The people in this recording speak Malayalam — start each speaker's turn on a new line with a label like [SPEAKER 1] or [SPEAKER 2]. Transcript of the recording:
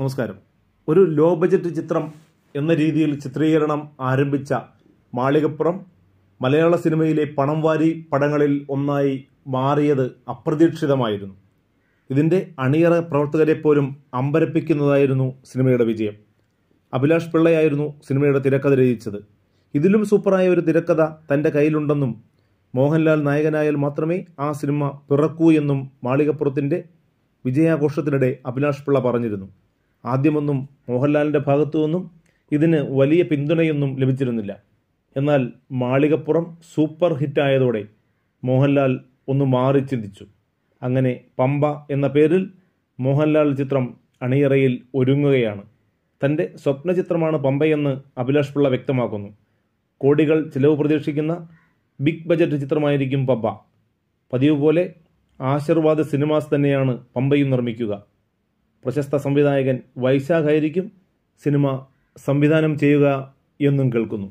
[SPEAKER 1] നമസ്കാരം ഒരു ലോ ബജറ്റ് ചിത്രം എന്ന രീതിയിൽ ചിത്രീകരണം ആരംഭിച്ച മാളികപ്പുറം മലയാള സിനിമയിലെ പണം വാരി പടങ്ങളിൽ ഒന്നായി മാറിയത് അപ്രതീക്ഷിതമായിരുന്നു ഇതിൻ്റെ അണിയറ പ്രവർത്തകരെ പോലും അമ്പരപ്പിക്കുന്നതായിരുന്നു സിനിമയുടെ വിജയം അഭിലാഷ് പിള്ളയായിരുന്നു സിനിമയുടെ തിരക്കഥ രചിച്ചത് ഇതിലും സൂപ്പറായ ഒരു തിരക്കഥ തൻ്റെ കയ്യിലുണ്ടെന്നും മോഹൻലാൽ നായകനായാൽ മാത്രമേ ആ സിനിമ പിറക്കൂ എന്നും മാളികപ്പുറത്തിൻ്റെ വിജയാഘോഷത്തിനിടെ അഭിലാഷ് പിള്ള പറഞ്ഞിരുന്നു ആദ്യമൊന്നും മോഹൻലാലിൻ്റെ ഭാഗത്തു നിന്നും ഇതിന് വലിയ പിന്തുണയൊന്നും ലഭിച്ചിരുന്നില്ല എന്നാൽ മാളികപ്പുറം സൂപ്പർ ഹിറ്റായതോടെ മോഹൻലാൽ ഒന്ന് മാറി ചിന്തിച്ചു അങ്ങനെ പമ്പ എന്ന പേരിൽ മോഹൻലാൽ ചിത്രം അണിയറയിൽ ഒരുങ്ങുകയാണ് തൻ്റെ സ്വപ്ന ചിത്രമാണ് പമ്പയെന്ന് അഭിലാഷ് പിള്ള വ്യക്തമാക്കുന്നു കോടികൾ ചിലവ് പ്രതീക്ഷിക്കുന്ന ബിഗ് ബജറ്റ് ചിത്രമായിരിക്കും പമ്പ പതിവ് പോലെ ആശീർവാദ് സിനിമാസ് തന്നെയാണ് പമ്പയും നിർമ്മിക്കുക പ്രശസ്ത സംവിധായകൻ വൈശാഖായിരിക്കും സിനിമ സംവിധാനം ചെയ്യുക എന്നും കേൾക്കുന്നു